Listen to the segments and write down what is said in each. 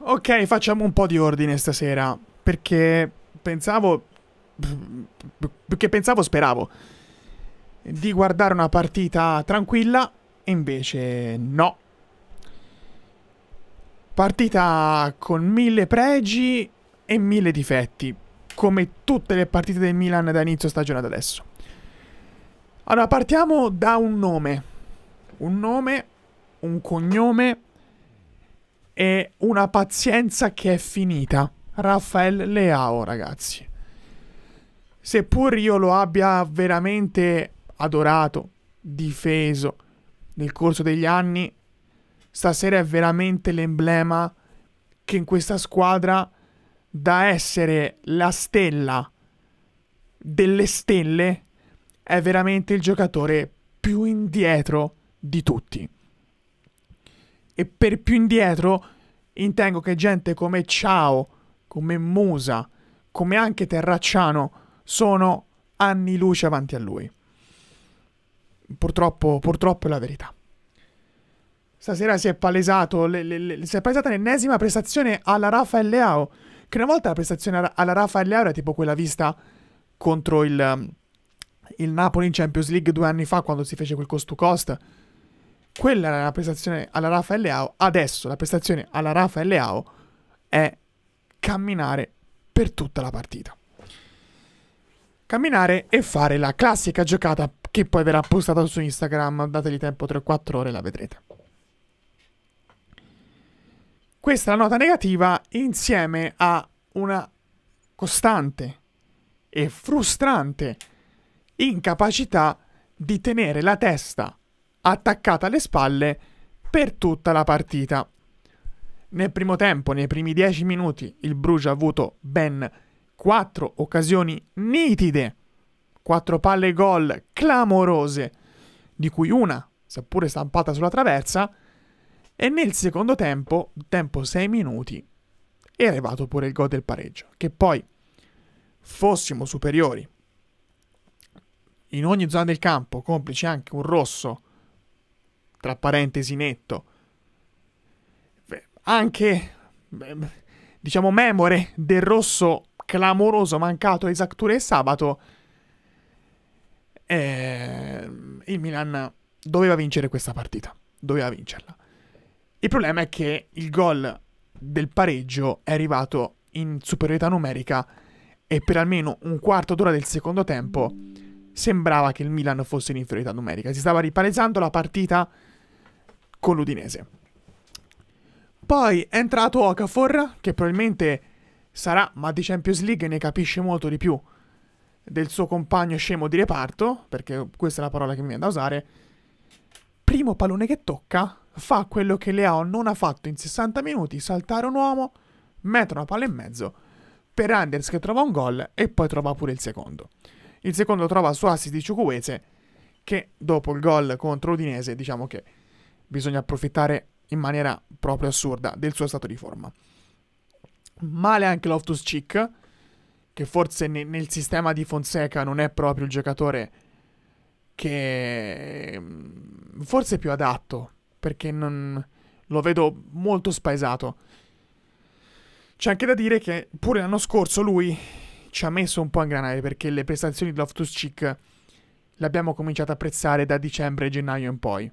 Ok, facciamo un po' di ordine stasera. Perché pensavo. Perché pensavo, speravo. Di guardare una partita tranquilla. E invece no. Partita con mille pregi e mille difetti. Come tutte le partite del Milan da inizio stagione ad adesso. Allora, partiamo da un nome. Un nome, un cognome e una pazienza che è finita. Rafael Leao, ragazzi. Seppur io lo abbia veramente adorato, difeso nel corso degli anni, stasera è veramente l'emblema che in questa squadra da essere la stella delle stelle è veramente il giocatore più indietro di tutti e per più indietro intendo che gente come Ciao, come Musa, come anche Terracciano sono anni luce avanti a lui. Purtroppo, purtroppo è la verità. Stasera si è palesato, le, le, le, si è palesata l'ennesima prestazione alla Rafael Leao, che una volta la prestazione alla Rafael Leao era tipo quella vista contro il, il Napoli in Champions League due anni fa quando si fece quel cost to cost quella era la prestazione alla Rafael Leao, adesso la prestazione alla Rafael Leao è camminare per tutta la partita. Camminare e fare la classica giocata che poi verrà postata su Instagram, dategli tempo 3-4 ore e la vedrete. Questa è la nota negativa insieme a una costante e frustrante incapacità di tenere la testa attaccata alle spalle per tutta la partita. Nel primo tempo, nei primi 10 minuti, il Bruges ha avuto ben 4 occasioni nitide, 4 palle gol clamorose, di cui una, seppure stampata sulla traversa, e nel secondo tempo, tempo 6 minuti, è arrivato pure il gol del pareggio, che poi fossimo superiori in ogni zona del campo, complice anche un rosso tra parentesi netto, anche, diciamo, memore del rosso clamoroso mancato a Isaac Ture sabato, eh, il Milan doveva vincere questa partita, doveva vincerla. Il problema è che il gol del pareggio è arrivato in superiorità numerica e per almeno un quarto d'ora del secondo tempo sembrava che il Milan fosse in inferiorità numerica. Si stava ripalesando la partita con l'Udinese. Poi è entrato Okafor, che probabilmente sarà, ma di Champions League ne capisce molto di più del suo compagno scemo di reparto, perché questa è la parola che mi viene da usare. Primo pallone che tocca, fa quello che Leao non ha fatto in 60 minuti, saltare un uomo, mettere una palla in mezzo, per Anders che trova un gol e poi trova pure il secondo il secondo trova su assist di Ciucuese che dopo il gol contro Udinese diciamo che bisogna approfittare in maniera proprio assurda del suo stato di forma. Male anche Loftus Cheek, che forse ne- nel sistema di Fonseca non è proprio il giocatore che mm, forse è più adatto, perché non... lo vedo molto spaesato. C'è anche da dire che pure l'anno scorso lui ci ha messo un po' a ingranare perché le prestazioni di Loftus Cheek l'abbiamo cominciato a apprezzare da dicembre e gennaio in poi.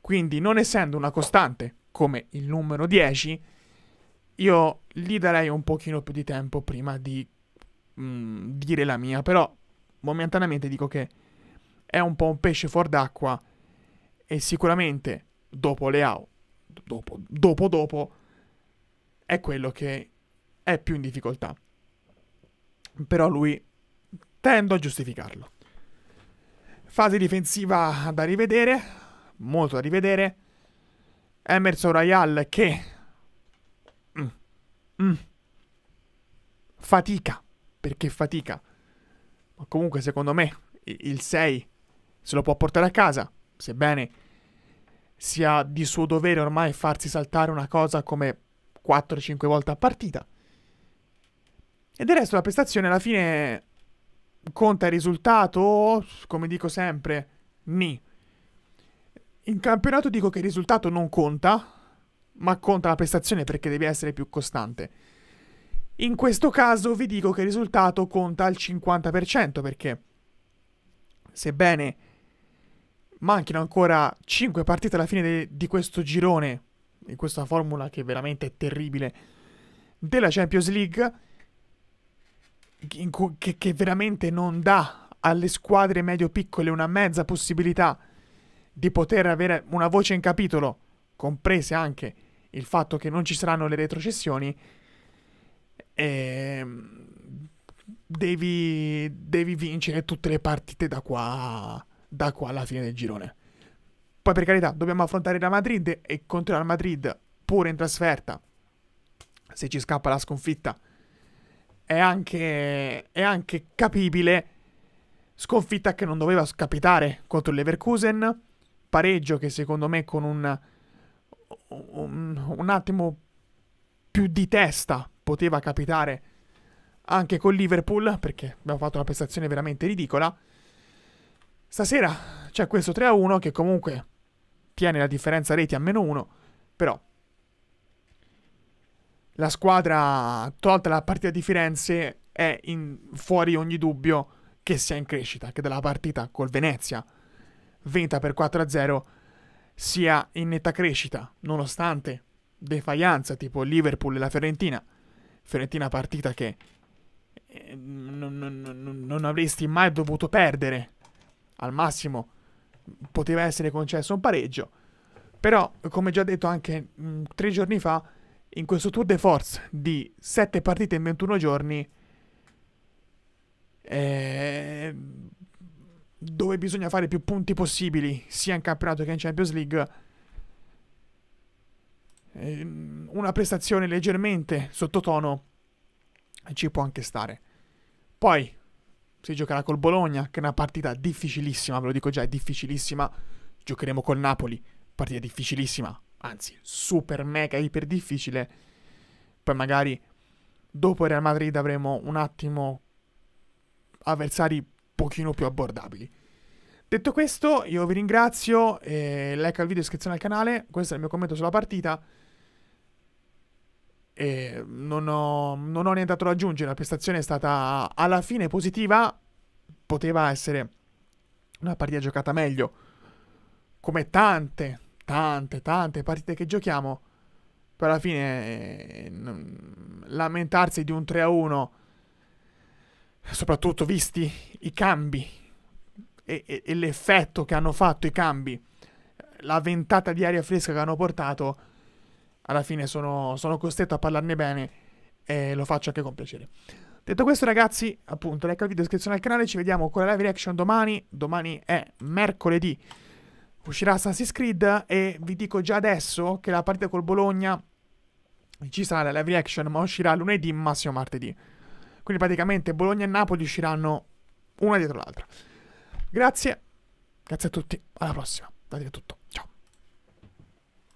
Quindi, non essendo una costante come il numero 10, io gli darei un pochino più di tempo prima di mh, mm, dire la mia, però momentaneamente dico che è un po' un pesce fuor d'acqua e sicuramente dopo Leao, dopo, dopo dopo, è quello che è più in difficoltà però lui tendo a giustificarlo. Fase difensiva da rivedere, molto da rivedere. Emerson Royal che mm. Mm. fatica, perché fatica. Ma comunque secondo me il 6 se lo può portare a casa, sebbene sia di suo dovere ormai farsi saltare una cosa come 4-5 volte a partita. E del resto la prestazione alla fine conta il risultato, come dico sempre, ni. In campionato dico che il risultato non conta, ma conta la prestazione perché devi essere più costante. In questo caso vi dico che il risultato conta al 50% perché sebbene manchino ancora 5 partite alla fine de- di questo girone, in questa formula che veramente è terribile, della Champions League, che, che veramente non dà alle squadre medio-piccole una mezza possibilità di poter avere una voce in capitolo, comprese anche il fatto che non ci saranno le retrocessioni, ehm, devi, devi, vincere tutte le partite da qua, da qua alla fine del girone. Poi per carità dobbiamo affrontare la Madrid e contro la Madrid pure in trasferta, se ci scappa la sconfitta, è anche, è anche capibile. Sconfitta che non doveva capitare contro il Leverkusen. Pareggio che secondo me con un, un, un attimo più di testa poteva capitare anche con Liverpool perché abbiamo fatto una prestazione veramente ridicola. Stasera c'è questo 3-1 che comunque tiene la differenza reti a meno 1, però la squadra, tolta la partita di Firenze, è in, fuori ogni dubbio che sia in crescita, che dalla partita col Venezia, vinta per 4-0, sia in netta crescita, nonostante defaianza tipo Liverpool e la Fiorentina. Fiorentina partita che non, eh, non, non, avresti mai dovuto perdere. Al massimo poteva essere concesso un pareggio. Però, come già detto anche mh, tre giorni fa, in questo tour de force di 7 partite in 21 giorni eh, dove bisogna fare più punti possibili sia in campionato che in Champions League eh, una prestazione leggermente sottotono ci può anche stare poi si giocherà col Bologna che è una partita difficilissima ve lo dico già è difficilissima giocheremo col Napoli partita difficilissima anzi super mega iper difficile, poi magari dopo Real Madrid avremo un attimo avversari pochino più abbordabili. Detto questo, io vi ringrazio, eh, like al video, iscrizione al canale, questo è il mio commento sulla partita. E non ho, non ho nient'altro da aggiungere, la prestazione è stata alla fine positiva, poteva essere una partita giocata meglio, come tante tante, tante partite che giochiamo. Però alla fine eh, lamentarsi di un 3-1, soprattutto visti i cambi e, e, e l'effetto che hanno fatto i cambi, la ventata di aria fresca che hanno portato, alla fine sono, sono costretto a parlarne bene e lo faccio anche con piacere. Detto questo ragazzi, appunto, like al video, iscrizione al canale, ci vediamo con la live reaction domani, domani è mercoledì uscirà Assassin's Creed e vi dico già adesso che la partita col Bologna ci sarà la live reaction, ma uscirà lunedì, massimo martedì. Quindi praticamente Bologna e Napoli usciranno una dietro l'altra. Grazie, grazie a tutti, alla prossima, date tutto.